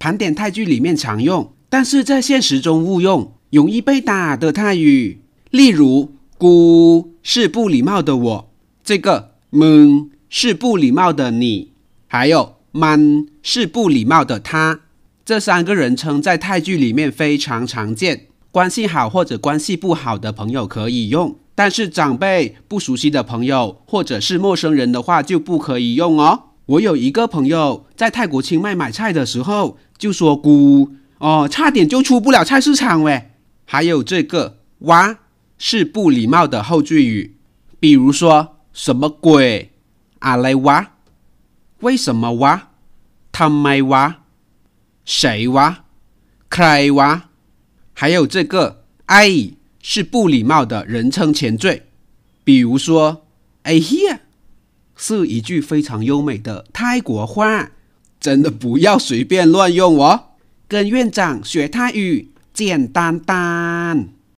盘点泰剧里面常用，但是在现实中误用，容易被打的泰语。例如姑”是不礼貌的我，这个 m 是不礼貌的你，还有们”是不礼貌的他。这三个人称在泰剧里面非常常见，关系好或者关系不好的朋友可以用，但是长辈、不熟悉的朋友或者是陌生人的话就不可以用哦。我有一个朋友在泰国清迈买菜的时候就说“姑”，哦，差点就出不了菜市场喂。还有这个“哇”是不礼貌的后缀语，比如说“什么鬼啊嘞哇”，为什么哇？他没哇？谁哇？开哇？还有这个“哎”是不礼貌的人称前缀，比如说“哎嘿”。是一句非常优美的泰国话，真的不要随便乱用哦。跟院长学泰语，简单单。